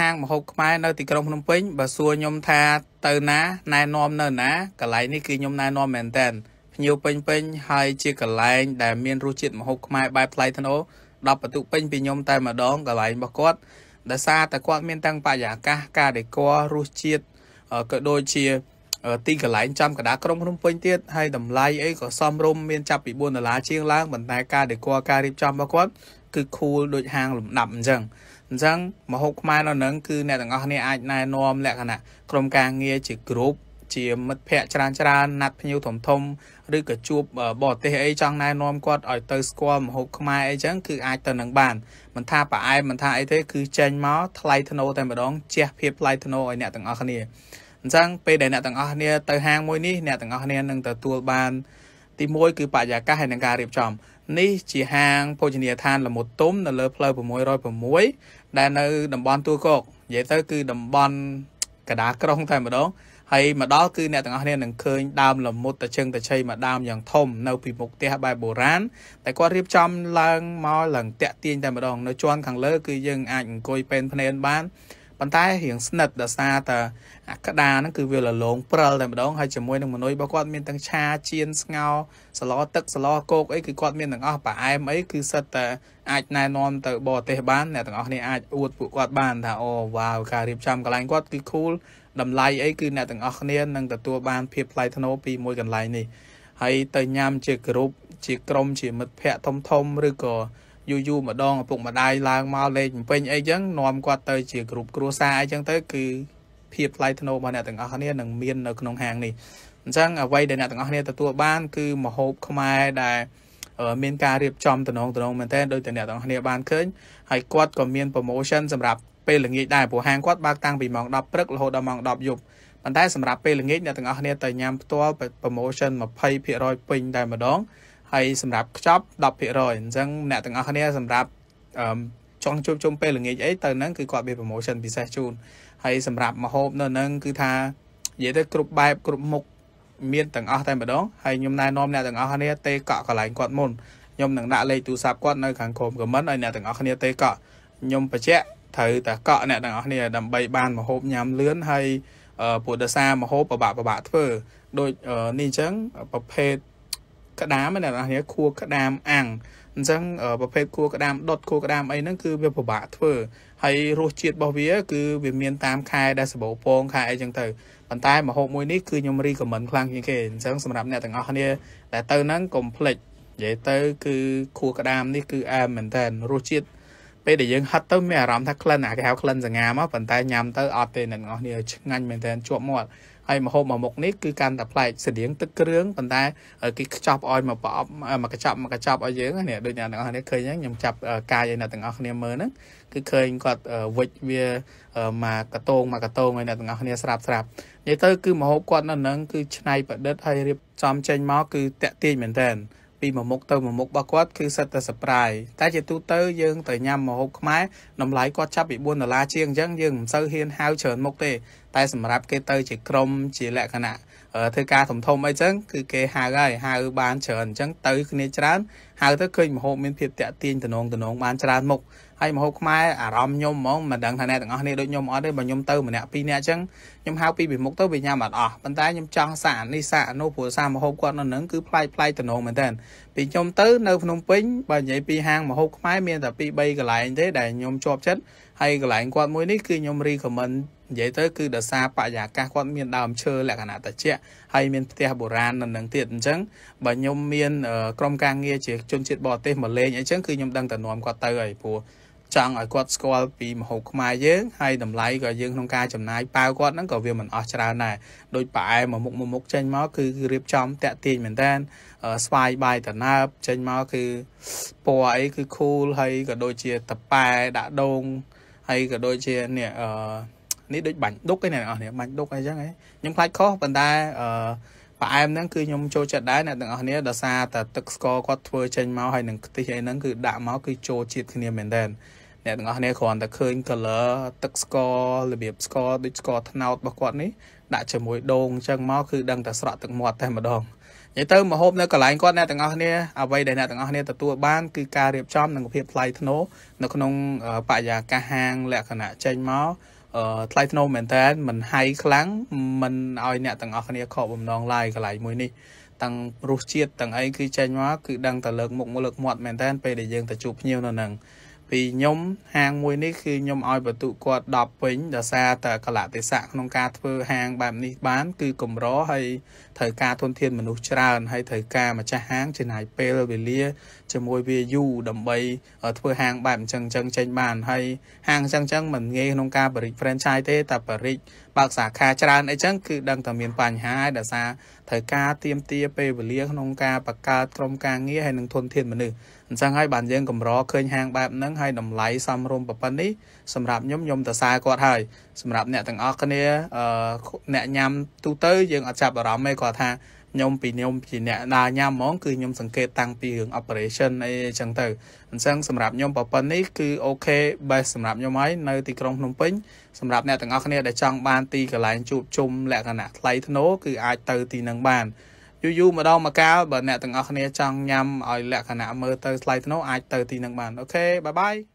ហាងមហូបខ្មែរនៅទីក្រុងភ្នំពេញបើសួរខ្ញុំថាទៅណាណែនាំនៅ ណាកន្លែងនេះគឺខ្ញុំណែនាំមែនតើភ្ញៀវពេញពេញហើយជាកន្លែង ដែលមានរសជាតិមហូបខ្មែរបែបថ្លៃថ្នូរ10បន្ទុកពេញពីខ្ញុំតែម្ដងកន្លែងរបស់គាត់ដោយសារតែគាត់មានទាំងបរិយាកាសការដេគ័ររសជាតិក៏ដូចជាទីកន្លែងចំកណ្ដាលក្រុងភ្នំពេញទៀតហើយតម្លៃអីក៏សមរម្យមានចាប់ពី4ដុល្លារជាងឡើងប៉ុន្តែការដេគ័រការរៀបចំរបស់គាត់គឺ cool ដូចហាង លំដាប់អញ្ចឹងអញ្ចឹងមហូបខ្មែរនៅនឹងគឺអ្នកទាំងអស់គ្នាអាចណែនាំលក្ខណៈក្រុមការងារជា group ជាមិត្តភ័ក្តិច្រើនច្រើន ណាត់ភ្ញៀវធំធំ ឬក៏ជួបបរទេសអីចង់ណែនាំគាត់ឲ្យទៅស្គាល់ម្ហូបខ្មែរអីចឹងគឺអាចទៅនឹងបាន មិនថាប្រអែមមិនថាអីទេគឺចេញមកថ្លៃធ្នូតែម្ដងជះភាពថ្លៃធ្នូឲ្យអ្នកទាំងអស់គ្នាអញ្ចឹងពេលដែលអ្នកទាំងអស់គ្នាទៅហាងមួយនេះអ្នកទាំងអស់គ្នានឹងទទួលបានទី1គឺបរិយាកាសហើយនឹងការរៀបចំនេះជាហាងភោជនីយដ្ឋានលមុតទុំនៅលើផ្លូវ606ដែលនៅតំបន់ទួលគោកនិយាយទៅ គឺតំបន់កដាក្រុងតែម្ដងហើយមកដល់គឺអ្នកទាំងអស់គ្នានឹងឃើញដើមលមុតតជឹងតជ័យមួយដើមយ៉ាងធំនៅពីមុខផ្ទះបែបបុរាណតែគាត់រៀបចំឡើងមកឡើងតាក់ទាញតែម្ដងនៅជាន់ខាងលើគឺយើងអាចអង្គុយពេនភ្នែនបានប៉ុន្តែរៀងស្និទ្ធដោយសារតែអាក្តារហ្នឹងគឺវាលលោងព្រិលតែម្ដងហើយជាមួយនឹងមនុយរបស់គាត់មានទាំងឆាជៀនស្ងោសឡទឹកសឡគោកអីគឺគាត់មានទាំងអស់ប្រអែមអីគឺសិតតែអាចណែនាំទៅបរទេសបានអ្នកទាំងអស់គ្នាអាចអួតពួកគាត់បានថាអូវ៉ាវការរៀបចំកន្លែងគាត់គឺ cool តម្លៃអីគឺអ្នកទាំងអស់គ្នានឹងទទួលបានភាពថ្លៃថ្នូរពីមួយកន្លែងនេះហើយទៅញ៉ាំជាក្រុមជាក្រុមជា មិត្តភ័ក្តិធំធំឬក៏យូរយូរម្ដងឪពុកម្ដាយឡើងមកលេខពេញអីចឹងនាំគាត់ទៅជាគ្រប់គ្រួសារអីចឹងទៅគឺភាពថ្លៃថ្នូររបស់អ្នកទាំងអស់គ្នានឹងមាននៅក្នុងហាងនេះអញ្ចឹងអ្វីដែលអ្នកទាំងអស់គ្នាទទួលបានគឺមហូបខ្មែរដែលមានការរៀបចំតំណងតំណងមែនតើដោយតែអ្នកទាំងអស់គ្នាបានឃើញហើយគាត់ក៏មាន promotion សម្រាប់ពេលល្ងាចដែរព្រោះហាងគាត់បើកតាំងពីម៉ោង10ព្រឹករហូតដល់ម៉ោង10យប់ប៉ុន្តែសម្រាប់ពេលល្ងាចអ្នកទាំងអស់គ្នាទៅញ៉ាំផ្ទាល់ promotion 20%ពេញតែម្ដងហើយសម្រាប់ខ្ចប់10%អញ្ចឹងអ្នកទាំងអស់គ្នាសម្រាប់ចង់ជួបជុំពេលល្ងាចអីទៅហ្នឹងគឺគាត់មាន promotion ពិសេសជូនហើយសម្រាប់មហូបនៅហ្នឹងគឺថានិយាយទៅគ្រប់បែបគ្រប់មុខមានទាំងអស់តែម្ដងហើយខ្ញុំណែនាំអ្នកទាំងអស់គ្នាទេកក់កន្លែងគាត់មុនខ្ញុំនឹងដាក់លេខទូរស័ព្ទគាត់នៅខាងក្រុម comment ឲ្យអ្នកទាំងអស់គ្នាទេកក់ខ្ញុំបញ្ជាក់ត្រូវតែកក់អ្នកទាំងអស់គ្នាដើម្បីបានមហូបញ៉ាំលឿនហើយពួកដសារមហូបពិបាកពិបាកធ្វើដូចនេះអញ្ចឹងប្រភេទក្តាមណាអ្នកនខួរក្តាមអាំងអញ្ចឹងប្រភេទគួរក្តាមដុតគួរក្តាមអីហ្នឹងគឺវាពិបាកធ្វើហើយរសជាតិរបស់វា គឺវាមានតាមខែ ដែលសម្បូរពងខែអីចឹងទៅប៉ុន្តែម្ហូបមួយនេះគឺខ្ញុំរីកមិនខ្លាំងជាងគេអញ្ចឹងសម្រាប់អ្នកទាំងអស់គ្នាដែលទៅហ្នឹងកុំភ្លេចនិយាយទៅគឺគួរក្តាមនេះគឺអែមមែនតើរសជាតិពេលដែលយើងហិតទៅមានអារម្មណ៍ថាក្លិនអាគេហៅក្លិនសងាមកប៉ុន្តែញ៉ាំទៅអត់ទេអ្នកទាំងអស់គ្នាឆ្ងាញ់មែនតើជាប់មាត់ហើយម្ហូបមួយមុខនេះគឺកាន់តែប្លែកស្តៀងទឹកគ្រឿងប៉ុន្តែគេខ្ចប់ឲ្យមកប្រអប់មកកញ្ចប់មកកញ្ចប់ឲ្យយើងនេះដូចអ្នកទាំងអស់គ្នាឃើញខ្ញុំចាប់កាយឲ្យអ្នកទាំងអស់គ្នាមើលហ្នឹងគឺឃើញគាត់វិចវាមកកតងមកកតងឲ្យអ្នកទាំងអស់គ្នាស្រាប់ស្រាប់និយាយទៅ គឺម្ហូបគាត់នៅហ្នឹងគឺឆ្នៃប្រឌិតហើយរៀបចំចេញមកគឺតាក់ទាញមែនតើីមួយមុខទៅមួយមុខរបស់គាត់គឺសិតតែ surprise តែជាទូទៅយើងទៅញ៉ាំម្ហូបខ្មែរតម្លៃគាត់ចាប់ពី4ដុល្លារជាងអញ្ចឹងយើងមិនសូវហ៊ានហៅច្រើនមុខទេតែសម្រាប់គេទៅជាក្រុមជាលក្ខណៈធ្វើការធំធំអីចឹងគឺគេហៅហើយហៅបានច្រើនអញ្ចឹងទៅគ្នាច្រើនហៅទៅឃើញមហូបមានភាពតាក់ទាញតំណងតំណងបានច្រើនមុខហើយមហូបខ្មែរអារម្មណ៍ខ្ញុំហ្មងមិនដឹងថាអ្នកទាំងអស់នេះដូចខ្ញុំអត់ទេបើខ្ញុំទៅម្នាក់ពីរនាក់អញ្ចឹងខ្ញុំហៅពីពីមុខទៅវាញ៉ាំអត់អស់ប៉ុន្តែខ្ញុំចង់សាកនេះសាកនោះព្រោះសាមហូបគាត់នៅនឹងគឺប្លែកប្លែកតំណងមែនតើពីខ្ញុំទៅនៅភ្នំពេញបើនិយាយពីហាងមហូបខ្មែរមានតែ2 3កន្លែងទេដែលខ្ញុំជាប់ចិត្តហើយកន្លែងគាត់មួយនេះគឺខ្ញុំ recommend និយាយទៅគឺដោយសារបរិយាកាសគាត់មានដើមឈើលក្ខណៈត្រជាក់ហើយមានផ្ទះបុរាណនៅនឹងទៀតអញ្ចឹងបើខ្ញុំមានក្រុមការងារជាជនជាតិបរទេសមកលេងអីចឹងគឺខ្ញុំដឹងតែនាំគាត់ទៅហើយព្រោះចង់ឲ្យគាត់ស្គាល់ពីម្ហូបខ្មែរយើងហើយតម្លៃក៏យើងក្នុងការចំណាយប៉ាវគាត់ហ្នឹងក៏វាមិនអស់ច្រើនដែរដូចប៉ែមួយមុខមួយមុខចេញមកគឺរៀបចំតាក់ទាញមែនតើស្វាយបាយតណើបចេញមកគឺពណ៌អីគឺ cool ហើយក៏ដូចជាតប៉ែដាក់ដូងហើយក៏ដូចជានេះអឺនេះដូចបាញ់ដុកឯអ្នកទាំងអស់គ្នាបាញ់ដុកអីចឹងហ៎ខ្ញុំខ្លាចខុសប៉ុន្តែអឺផ្អែមហ្នឹងគឺខ្ញុំចូលចិត្តដែរអ្នកទាំងអស់គ្នាដោយសារតែទឹកស្ករគាត់ធ្វើចេញមកហើយនឹងខ្ទិះអីហ្នឹងគឺដាក់មកគឺចូលជាតិគ្នាមែនតើអ្នកទាំងអស់គ្នាគ្រាន់តែឃើញ color ទឹកស្កររបៀបស្ករដូចស្ករត្នោតរបស់គាត់នេះដាក់ជាមួយដូងអញ្ចឹងមកគឺដឹងតែស្រក់ទឹកមាត់តែម្ដងនិយាយទៅមហូបនៅកន្លែងគាត់អ្នកទាំងអស់គ្នាអ្វីដែលអ្នកទាំងអស់គ្នាទទួលបានគឺការរៀបចំនិងភាពថ្លៃថ្នូរនៅក្នុងបរិយាកាសហាងលក្ខណៈចេញមកថ្លៃថ្នូរមែនតើមិនហាយខ្លាំងមិនឲ្យអ្នកទាំងអស់គ្នាខកបំណងឡាយកន្លែងមួយនេះទាំងរសជាតិទាំងអីគឺចេញមកគឺដឹងតែលើកមុខមកលើកមាត់មែនតើពេលដែលយើងទៅជួបភ្ញៀវនៅនឹងពីខ្ញុំហាងមួយនេះគឺខ្ញុំឲ្យបន្ទុកគាត់10ពេញដោយសារតែកលៈទេសៈក្នុងការធ្វើហាងបែបនេះបានគឺ កម្រហើយត្រូវការធនធានមនុស្សច្រើនហើយត្រូវការម្ចាស់ហាងចំណាយពេលវេលាជាមួយវាយូរដើម្បីធ្វើហាងបែបអញ្ចឹងអញ្ចឹងចេញបានហើយហាងអញ្ចឹងអញ្ចឹងមិនងាយក្នុងការបរិច franchise ទេតែបរិចបើកសាខាច្រើនអីចឹងគឺដឹងតែមានបញ្ហាហើយដោយសារត្រូវការទៀមទាពេលវេលាក្នុងការបង្កើតក្រុមការងារហើយនឹងធនធានមនុស្សអញ្ចឹងហើយបានយើងកម្រឃើញហាងបែបហ្នឹងហើយតម្លៃសមរម្យប៉ុណ្ណេះសម្រាប់ខ្ញុំខ្ញុំទៅសារគាត់ហើយសម្រាប់អ្នកទាំងអស់គ្នាអឺអ្នកញ៉ាំទូទៅយើងអត់ចាប់អារម្មណ៍ទេគាត់ថាខ្ញុំពីខ្ញុំជាអ្នកដើរញ៉ាំហ្មងគឺខ្ញុំសង្កេតតាំងពីរឿង operation អីអញ្ចឹងទៅអញ្ចឹងសម្រាប់ខ្ញុំប៉ុណ្ណនេះគឺអូខេ best សម្រាប់ខ្ញុំហើយនៅទីក្រុងភ្នំពេញសម្រាប់អ្នកទាំងអស់គ្នាដែលចង់បានទីកន្លែងជួបជុំលក្ខណៈថ្លៃថ្នូរគឺអាចទៅទីនឹងបានយូរយូរម្ដងមកកាលបើអ្នកទាំងអស់គ្នា ចង់ញ៉ាំឲ្យលក្ខណៈមើលទៅថ្លៃថ្នូរអាចទៅទីនឹងបានអូខេបាយបាយ